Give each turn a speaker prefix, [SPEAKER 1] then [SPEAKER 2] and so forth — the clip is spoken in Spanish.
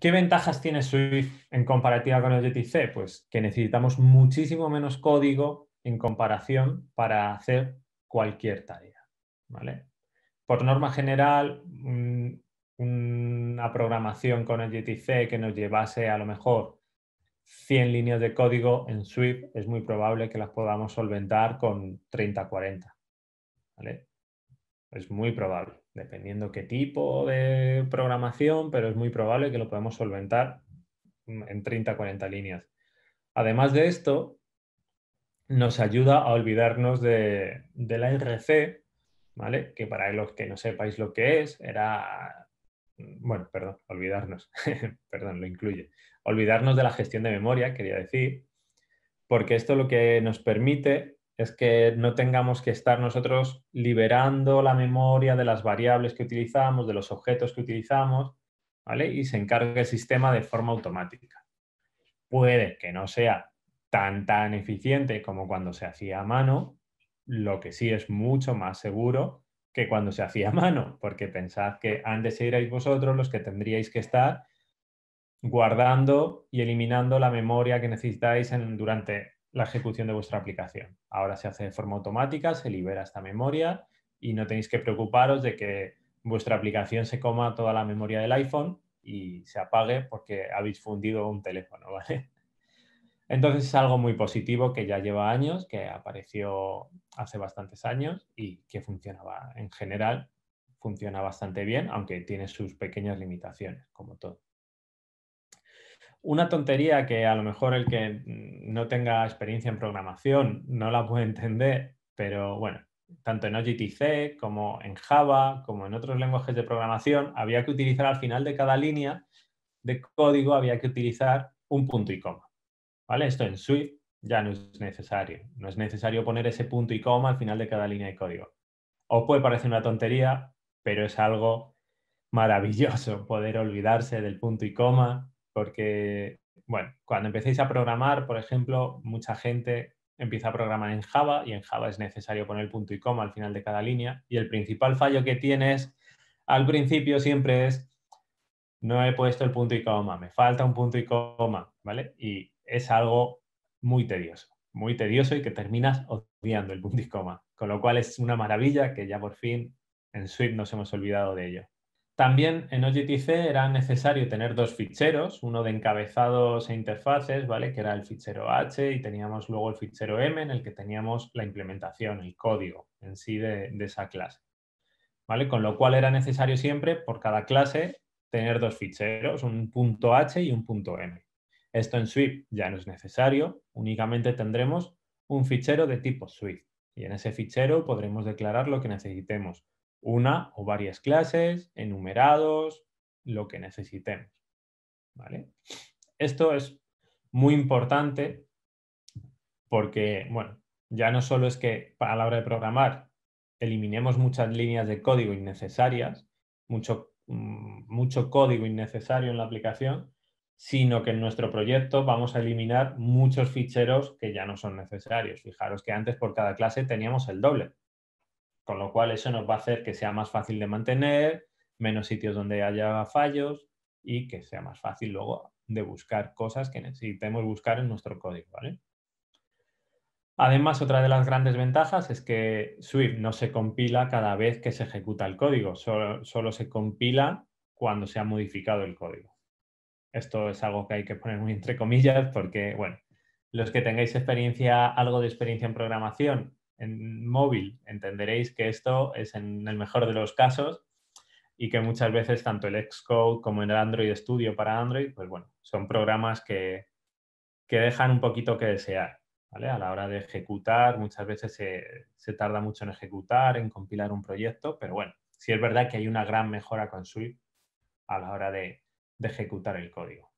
[SPEAKER 1] ¿Qué ventajas tiene Swift en comparativa con el JTC? Pues que necesitamos muchísimo menos código en comparación para hacer cualquier tarea. ¿vale? Por norma general, una programación con el JTC que nos llevase a lo mejor 100 líneas de código en Swift, es muy probable que las podamos solventar con 30, 40. ¿vale? Es muy probable, dependiendo qué tipo de programación, pero es muy probable que lo podemos solventar mm, en 30, 40 líneas. Además de esto, nos ayuda a olvidarnos de, la RC, ¿vale? Que para los que no sepáis lo que es, era mm, bueno, perdón, olvidarnos, perdón, lo incluye, olvidarnos de la gestión de memoria, quería decir, porque esto lo que nos permite es que no tengamos que estar nosotros liberando la memoria de las variables que utilizamos, de los objetos que utilizamos, ¿vale? Y se encargue el sistema de forma automática. Puede que no sea tan, tan eficiente como cuando se hacía a mano, lo que sí es mucho más seguro que cuando se hacía a mano, porque pensad que antes erais vosotros los que tendríais que estar guardando y eliminando la memoria que necesitáis en, durante la ejecución de vuestra aplicación. Ahora se hace de forma automática, se libera esta memoria y no tenéis que preocuparos de que vuestra aplicación se coma toda la memoria del iPhone y se apague porque habéis fundido un teléfono, ¿vale? Entonces es algo muy positivo que ya lleva años, que apareció hace bastantes años y que funcionaba en general, funciona bastante bien, aunque tiene sus pequeñas limitaciones, como todo una tontería que a lo mejor el que no tenga experiencia en programación no la puede entender, pero bueno, tanto en OGTC como en Java, como en otros lenguajes de programación, había que utilizar al final de cada línea de código, había que utilizar un punto y coma. ¿Vale? Esto en Swift ya no es necesario. No es necesario poner ese punto y coma al final de cada línea de código. Os puede parecer una tontería, pero es algo maravilloso poder olvidarse del punto y coma, porque, bueno, cuando empecéis a programar, por ejemplo, mucha gente empieza a programar en Java y en Java es necesario poner punto y coma al final de cada línea. Y el principal fallo que tienes al principio siempre es, no he puesto el punto y coma, me falta un punto y coma, ¿vale? Y es algo muy tedioso, muy tedioso y que terminas odiando el punto y coma. Con lo cual es una maravilla que ya por fin en Swift nos hemos olvidado de ello. También en OGTC era necesario tener dos ficheros, uno de encabezados e interfaces, ¿vale? que era el fichero H y teníamos luego el fichero M en el que teníamos la implementación, el código en sí de, esa clase. ¿Vale? Con lo cual era necesario siempre por cada clase tener dos ficheros, un punto H y un punto M. Esto en Swift ya no es necesario, únicamente tendremos un fichero de tipo Swift y en ese fichero podremos declarar lo que necesitemos, una o varias clases, enumerados, lo que necesitemos. ¿vale? Esto es muy importante porque, bueno, ya no solo es que a la hora de programar eliminemos muchas líneas de código innecesarias, mucho, mm, mucho código innecesario en la aplicación, sino que en nuestro proyecto vamos a eliminar muchos ficheros que ya no son necesarios. Fijaros que antes por cada clase teníamos el doble. Con lo cual eso nos va a hacer que sea más fácil de mantener, menos sitios donde haya fallos y que sea más fácil luego de buscar cosas que necesitemos buscar en nuestro código. Además, otra de las grandes ventajas es que Swift no se compila cada vez que se ejecuta el código, solo, se compila cuando se ha modificado el código. Esto es algo que hay que poner muy entre comillas porque, bueno, los que tengáis experiencia, algo de experiencia en programación, en móvil, entenderéis que esto es en el mejor de los casos y que muchas veces tanto el Xcode como el Android Studio para Android, pues bueno, son programas que, que dejan un poquito que desear. ¿vale? A la hora de ejecutar, muchas veces se, se, tarda mucho en ejecutar, en compilar un proyecto, pero bueno, sí es verdad que hay una gran mejora con Swift a la hora de ejecutar el código.